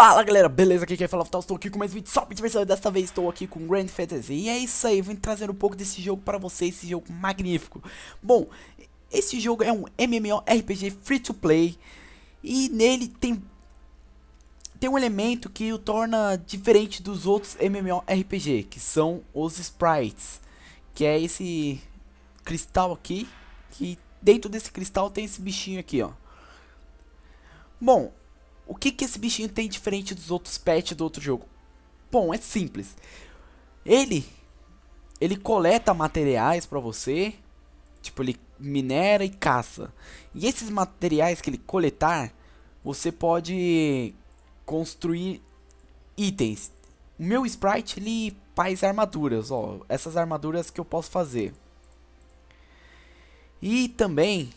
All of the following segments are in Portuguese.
Fala galera, beleza? Aqui quem fala é Vital, estou aqui com mais vídeo, só salve diversão desta vez estou aqui com Grand Fantasy E é isso aí, vim trazer um pouco desse jogo para vocês, esse jogo magnífico Bom, esse jogo é um MMORPG free to play E nele tem, tem um elemento que o torna diferente dos outros MMORPG Que são os sprites Que é esse cristal aqui Que dentro desse cristal tem esse bichinho aqui, ó Bom, o que, que esse bichinho tem diferente dos outros pets do outro jogo? Bom, é simples. Ele ele coleta materiais para você, tipo ele minera e caça. E esses materiais que ele coletar, você pode construir itens. O meu sprite ele faz armaduras, ó, essas armaduras que eu posso fazer. E também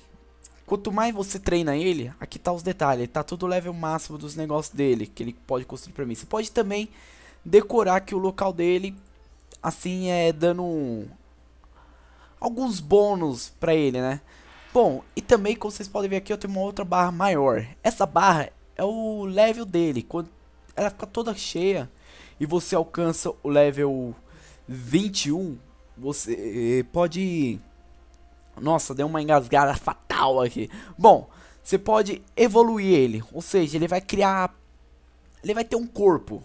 Quanto mais você treina ele, aqui tá os detalhes, tá tudo level máximo dos negócios dele, que ele pode construir pra mim. Você pode também decorar aqui o local dele, assim, é dando alguns bônus pra ele, né? Bom, e também, como vocês podem ver aqui, eu tenho uma outra barra maior. Essa barra é o level dele, quando ela fica toda cheia e você alcança o level 21, você eh, pode... Nossa, deu uma engasgada fatal aqui. Bom, você pode evoluir ele, ou seja, ele vai criar, ele vai ter um corpo.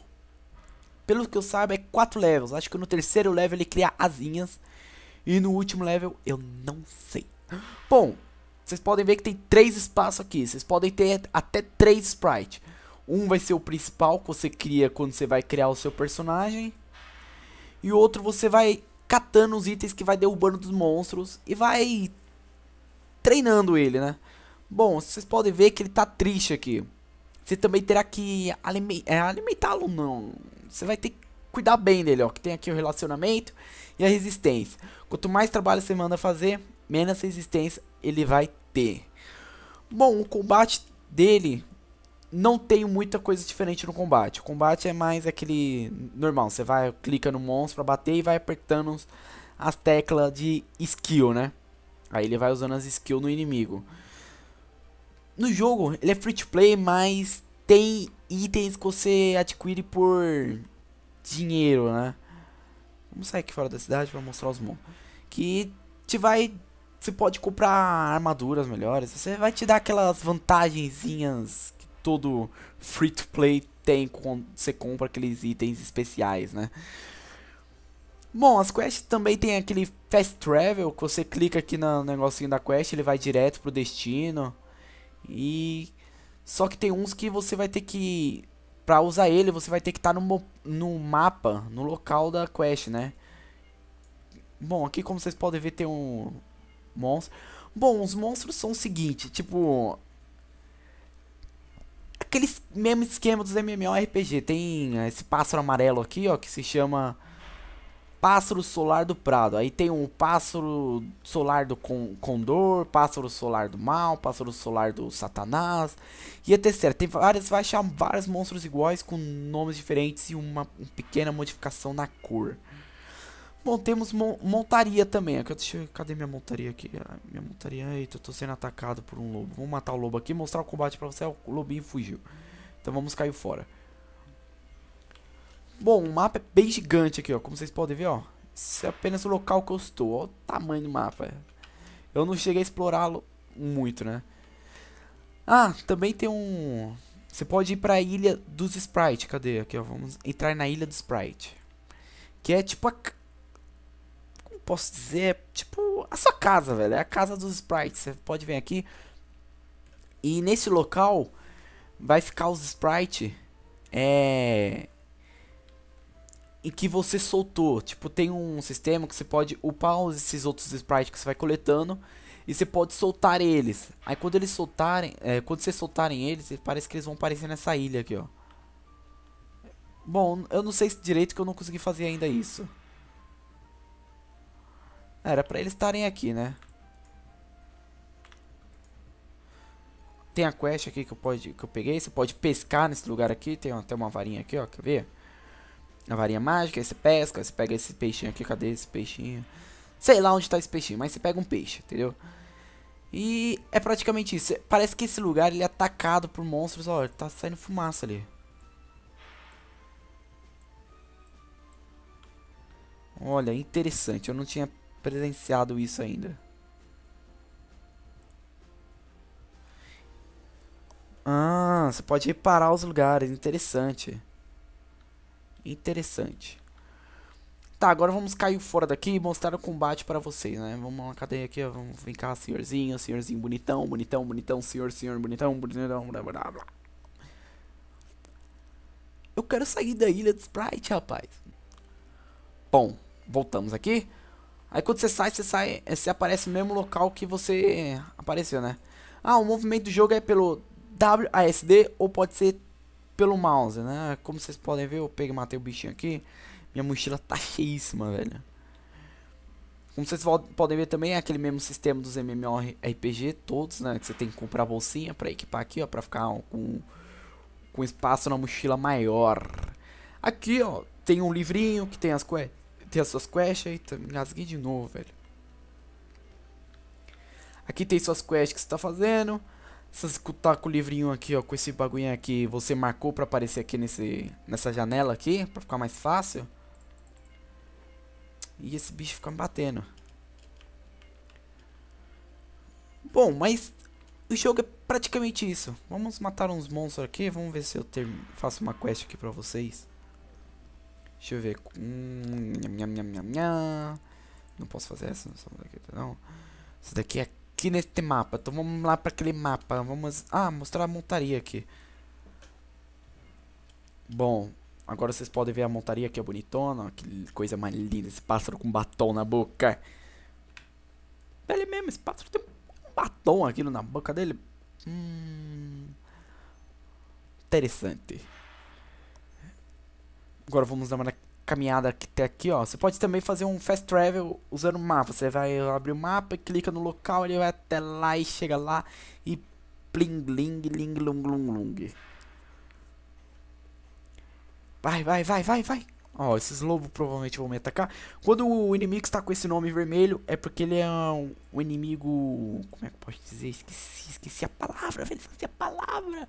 Pelo que eu saiba, é quatro levels. Acho que no terceiro level ele cria asinhas e no último level eu não sei. Bom, vocês podem ver que tem três espaços aqui. Vocês podem ter até três sprites. Um vai ser o principal que você cria quando você vai criar o seu personagem. E outro você vai catando os itens que vai derrubando dos monstros e vai treinando ele, né? Bom, vocês podem ver que ele tá triste aqui. Você também terá que é, alimentá-lo, não. Você vai ter que cuidar bem dele, ó. Que tem aqui o relacionamento e a resistência. Quanto mais trabalho você manda fazer, menos resistência ele vai ter. Bom, o combate dele não tem muita coisa diferente no combate. O combate é mais aquele normal. Você vai, clica no monstro pra bater e vai apertando as teclas de skill, né? Aí ele vai usando as skills no inimigo. No jogo, ele é free to play, mas tem itens que você adquire por dinheiro, né? Vamos sair aqui fora da cidade para mostrar os mon. Que te vai. Você pode comprar armaduras melhores. Você vai te dar aquelas vantagenzinhas que todo free to play tem quando você compra aqueles itens especiais, né? Bom, as quests também tem aquele Fast Travel, que você clica aqui no negocinho da quest, ele vai direto pro destino. E só que tem uns que você vai ter que para usar ele, você vai ter que estar tá no, no mapa, no local da quest, né? Bom, aqui como vocês podem ver tem um monstro. Bom, os monstros são o seguinte, tipo aquele mesmo esquema dos MMORPG. Tem ah, esse pássaro amarelo aqui, ó, que se chama Pássaro solar do Prado. Aí tem um pássaro solar do Condor, pássaro solar do Mal, pássaro solar do Satanás e terceira Tem várias, vai achar vários monstros iguais com nomes diferentes e uma, uma pequena modificação na cor. Bom, temos mon montaria também. Deixa eu, cadê minha montaria aqui? Ah, minha montaria. Eita, eu tô sendo atacado por um lobo. Vou matar o lobo aqui, mostrar o combate pra você. O lobinho fugiu. Então vamos cair fora. Bom, o mapa é bem gigante aqui, ó. Como vocês podem ver, ó. Isso é apenas o local que eu estou. Olha o tamanho do mapa. Eu não cheguei a explorá-lo muito, né? Ah, também tem um... Você pode ir pra ilha dos Sprite. Cadê? Aqui, ó. Vamos entrar na ilha dos Sprite. Que é tipo a... Como posso dizer? É tipo a sua casa, velho. É a casa dos Sprites. Você pode vir aqui. E nesse local vai ficar os Sprite... É em que você soltou. Tipo, tem um sistema que você pode upar esses outros sprites que você vai coletando e você pode soltar eles. Aí quando eles soltarem, é, quando você soltarem eles, parece que eles vão aparecer nessa ilha aqui, ó. Bom, eu não sei direito que eu não consegui fazer ainda isso. Era pra eles estarem aqui, né? Tem a quest aqui que eu, pode, que eu peguei. Você pode pescar nesse lugar aqui. Tem até uma varinha aqui, ó. Quer ver? a varinha mágica, aí você pesca, você pega esse peixinho aqui, cadê esse peixinho? Sei lá onde tá esse peixinho, mas você pega um peixe, entendeu? E é praticamente isso. É, parece que esse lugar ele é atacado por monstros, olha, tá saindo fumaça ali. Olha, interessante, eu não tinha presenciado isso ainda. Ah, você pode reparar os lugares, interessante. Interessante. Tá, agora vamos cair fora daqui e mostrar o combate para vocês, né? Vamos lá, cadê aqui? Vamos vem cá, senhorzinho, senhorzinho bonitão, bonitão, bonitão, senhor, senhor, bonitão, bonitão, blá blá blá. Eu quero sair da ilha de Sprite, rapaz. Bom, voltamos aqui. Aí quando você sai, você sai, eh, você aparece no mesmo local que você apareceu, né? Ah, o movimento do jogo é pelo WASD ou pode ser pelo mouse, né? Como vocês podem ver, eu peguei matei o bichinho aqui. Minha mochila tá cheíssima, velho. Como vocês podem ver também, é aquele mesmo sistema dos MMORPG todos, né? Que você tem que comprar a bolsinha pra equipar aqui, ó. Pra ficar com, com espaço na mochila maior. Aqui, ó, tem um livrinho que tem as, que tem as suas quests. Eita, me engasguei de novo, velho. Aqui tem suas quests que você tá fazendo se escutar com o livrinho aqui, ó, com esse bagulho aqui, você marcou pra aparecer aqui nesse, nessa janela aqui, pra ficar mais fácil. E esse bicho fica me batendo. Bom, mas o jogo é praticamente isso. Vamos matar uns monstros aqui, vamos ver se eu ter faço uma quest aqui pra vocês. Deixa eu ver. Hum, nham, nham, nham, não posso fazer essa, não. Essa daqui é aqui neste mapa. Então vamos lá para aquele mapa. Vamos... Ah, mostrar a montaria aqui. Bom, agora vocês podem ver a montaria que é bonitona. Que coisa mais linda, esse pássaro com batom na boca. Ele mesmo, esse pássaro tem um batom aquilo na boca dele. Hum... Interessante. Agora vamos dar uma caminhada que tem aqui, ó. Você pode também fazer um fast travel usando o mapa. Você vai abrir o mapa, clica no local, ele vai até lá e chega lá e bling bling ling lung lung lung. Vai, vai, vai, vai, vai. Ó, esses lobos provavelmente vão me atacar. Quando o inimigo está com esse nome vermelho, é porque ele é um, um inimigo... Como é que eu posso dizer? Esqueci, esqueci a palavra, velho. Esqueci a palavra.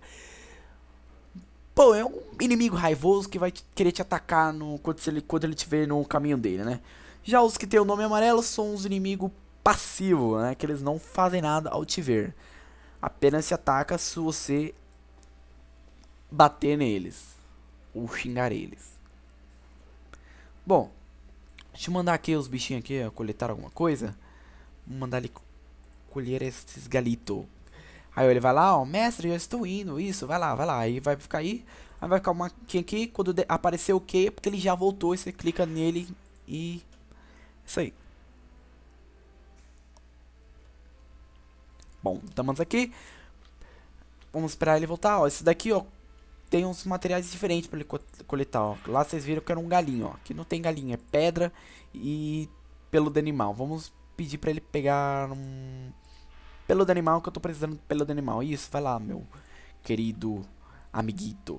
Pô, é um inimigo raivoso que vai querer te atacar no, quando, ele, quando ele no caminho dele, né? Já os que tem o nome amarelo são os inimigos passivos, né? Que eles não fazem nada ao te ver. Apenas se ataca se você bater neles. Ou xingar eles. Bom, deixa eu mandar aqui os bichinhos aqui, coletar alguma coisa. Vou mandar ele colher esses galitos. Aí ele vai lá, ó, mestre, já estou indo, isso, vai lá, vai lá. Aí vai ficar aí, aí vai ficar uma aqui, aqui quando aparecer o que, porque ele já voltou, você clica nele e... Isso aí. Bom, estamos aqui. Vamos esperar ele voltar, ó. Esse daqui, ó, tem uns materiais diferentes para ele coletar, ó. Lá vocês viram que era um galinho, ó. Aqui não tem galinha, é pedra e pelo de animal. Vamos pedir para ele pegar um pelo animal que eu tô precisando pelo animal. Isso, vai lá, meu querido amiguito.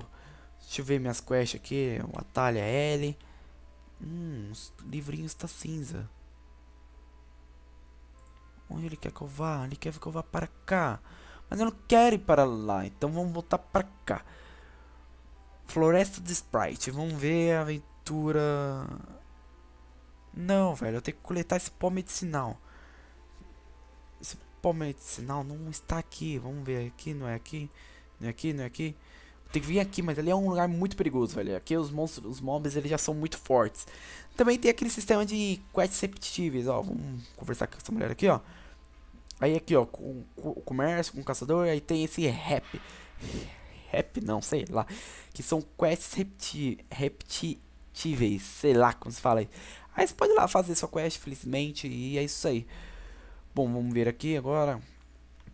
Deixa eu ver minhas quests aqui. O atalha L. Hum, os livrinhos tá cinza. Onde ele quer que eu vá? Ele quer que eu vá para cá. Mas eu não quero ir para lá, então vamos voltar para cá. Floresta de Sprite. Vamos ver a aventura... Não, velho. Eu tenho que coletar esse pó medicinal. Palmeiras. não está aqui. Vamos ver aqui, não é aqui. Não é aqui, não é aqui. Tem que vir aqui, mas ali é um lugar muito perigoso, velho. Aqui os monstros, os mobs, eles já são muito fortes. Também tem aquele sistema de quests repetitivas, ó. Vamos conversar com essa mulher aqui, ó. Aí aqui, ó, com, com o comércio, com o caçador, aí tem esse rap. Rap não, sei lá. Que são quests repeti repetitivas, sei lá como se fala aí. Aí você pode ir lá fazer sua quest, felizmente, e é isso aí. Bom, vamos ver aqui agora.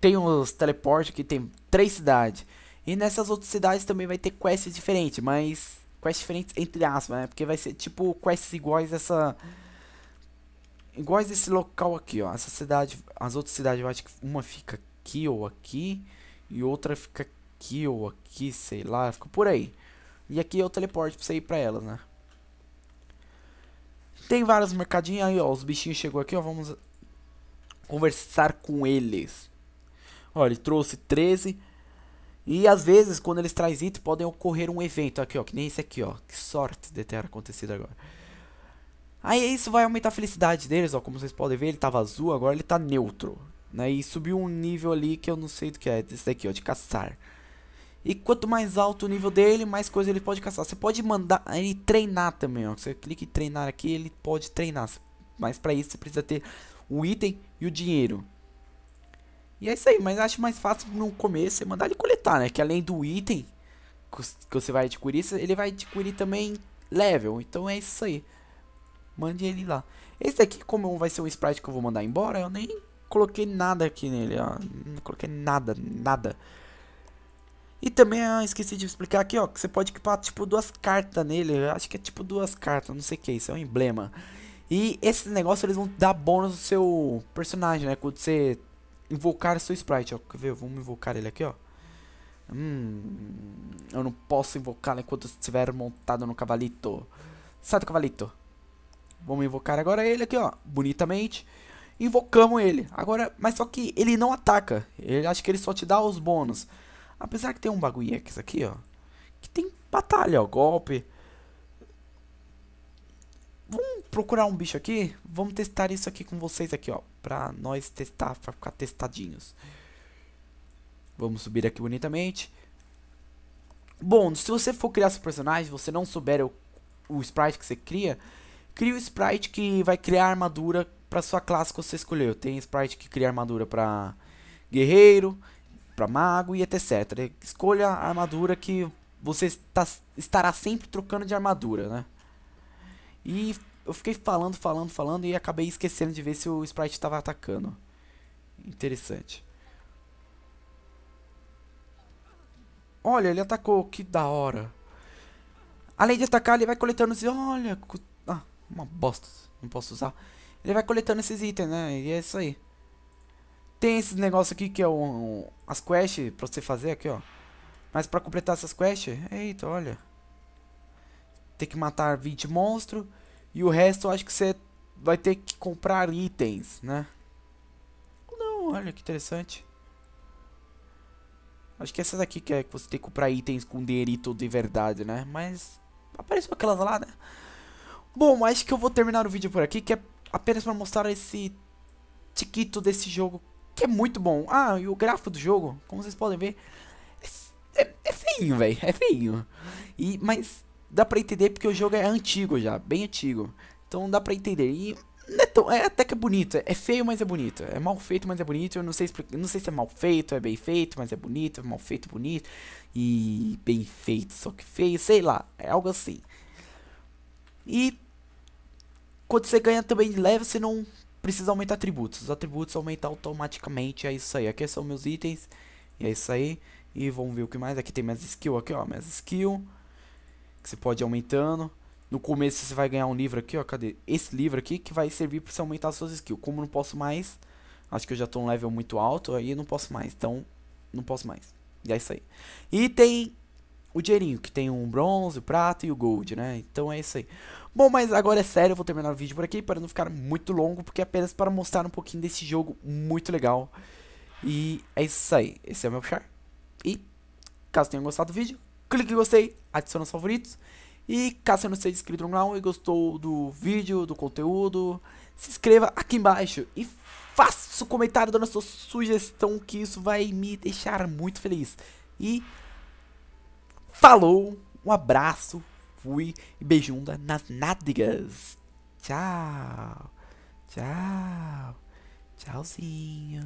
Tem os teleportes que tem três cidades. E nessas outras cidades também vai ter quests diferentes, mas... Quests diferentes entre aspas, né? Porque vai ser tipo quests iguais essa... Iguais esse local aqui, ó. Essa cidade... As outras cidades, eu acho que uma fica aqui ou aqui. E outra fica aqui ou aqui, sei lá. Fica por aí. E aqui é o teleporte pra você ir pra elas, né? Tem vários mercadinhos aí, ó. Os bichinhos chegou aqui, ó. Vamos conversar com eles. Olha, ele trouxe 13. E às vezes, quando eles trazem itens, podem ocorrer um evento. Aqui, ó, que nem esse aqui, ó. Que sorte de ter acontecido agora. Aí isso vai aumentar a felicidade deles, ó. Como vocês podem ver, ele tava azul, agora ele tá neutro. Né? E subiu um nível ali que eu não sei do que é. Esse daqui, ó, de caçar. E quanto mais alto o nível dele, mais coisa ele pode caçar. Você pode mandar ele treinar também, ó. Você clica em treinar aqui, ele pode treinar. Mas para isso você precisa ter o item e o dinheiro. E é isso aí, mas acho mais fácil no começo você mandar ele coletar, né? Que além do item que você vai adquirir, ele vai adquirir também level. Então é isso aí. Mande ele lá. Esse aqui como vai ser um sprite que eu vou mandar embora, eu nem coloquei nada aqui nele, ó. Não coloquei nada, nada. E também ah, esqueci de explicar aqui, ó, que você pode equipar tipo duas cartas nele. Eu acho que é tipo duas cartas, não sei o que, é isso é um emblema. E esses negócios eles vão dar bônus no seu personagem, né? Quando você invocar seu sprite, ó. Quer ver? Vamos invocar ele aqui, ó. Hum, eu não posso invocá-lo né, enquanto estiver montado no cavalito. Sai do cavalito. Vamos invocar agora ele aqui, ó. Bonitamente. Invocamos ele. Agora, mas só que ele não ataca. Ele acha que ele só te dá os bônus. Apesar que tem um bagulho X aqui, ó. Que tem batalha, ó. Golpe vamos procurar um bicho aqui, vamos testar isso aqui com vocês aqui, ó, pra nós testar, pra ficar testadinhos. Vamos subir aqui bonitamente. Bom, se você for criar seu personagem, você não souber o, o sprite que você cria, cria o sprite que vai criar armadura para sua classe que você escolheu. Tem sprite que cria armadura para guerreiro, para mago e etc. Escolha a armadura que você tá, estará sempre trocando de armadura, né? E eu fiquei falando, falando, falando e acabei esquecendo de ver se o Sprite estava atacando. Interessante. Olha, ele atacou, que da hora. Além de atacar, ele vai coletando esses... Olha, ah, uma bosta, não posso usar. Ele vai coletando esses itens, né? E é isso aí. Tem esses negócios aqui que é um, um, as quests pra você fazer aqui, ó. Mas pra completar essas quests... Eita, olha ter que matar 20 monstros. E o resto eu acho que você vai ter que comprar itens, né? Não, olha que interessante. Acho que essa daqui que é que você tem que comprar itens com dinheirito de verdade, né? Mas apareceu aquelas lá, né? Bom, acho que eu vou terminar o vídeo por aqui, que é apenas para mostrar esse tiquito desse jogo, que é muito bom. Ah, e o gráfico do jogo, como vocês podem ver, é, é, é feinho, velho, é feinho. E, mas dá pra entender porque o jogo é antigo já, bem antigo. Então dá pra entender. E é, tão, é, até que é bonito. É feio, mas é bonito. É mal feito, mas é bonito. Eu não sei, não sei se é mal feito, é bem feito, mas é bonito. É mal feito, bonito. E bem feito, só que feio. Sei lá, é algo assim. E quando você ganha também de leve, você não precisa aumentar atributos. Os atributos aumentam automaticamente. É isso aí. Aqui são meus itens. E é isso aí. E vamos ver o que mais. Aqui tem minhas skills. Aqui, ó. Minhas skills. Você pode ir aumentando. No começo você vai ganhar um livro aqui, ó. Cadê? Esse livro aqui que vai servir para você aumentar suas skills. Como não posso mais, acho que eu já tô um level muito alto, aí não posso mais. Então, não posso mais. E é isso aí. E tem o dinheirinho, que tem um bronze, o prata e o gold, né? Então é isso aí. Bom, mas agora é sério, eu vou terminar o vídeo por aqui para não ficar muito longo, porque é apenas para mostrar um pouquinho desse jogo muito legal. E é isso aí. Esse é o meu char. E caso tenham gostado do vídeo, clique em gostei, adicione aos favoritos. E caso você não seja inscrito no canal e gostou do vídeo, do conteúdo, se inscreva aqui embaixo e faça o comentário dando a sua sugestão que isso vai me deixar muito feliz. E falou, um abraço, fui e beijunda nas nádegas. Tchau, tchau, tchauzinho.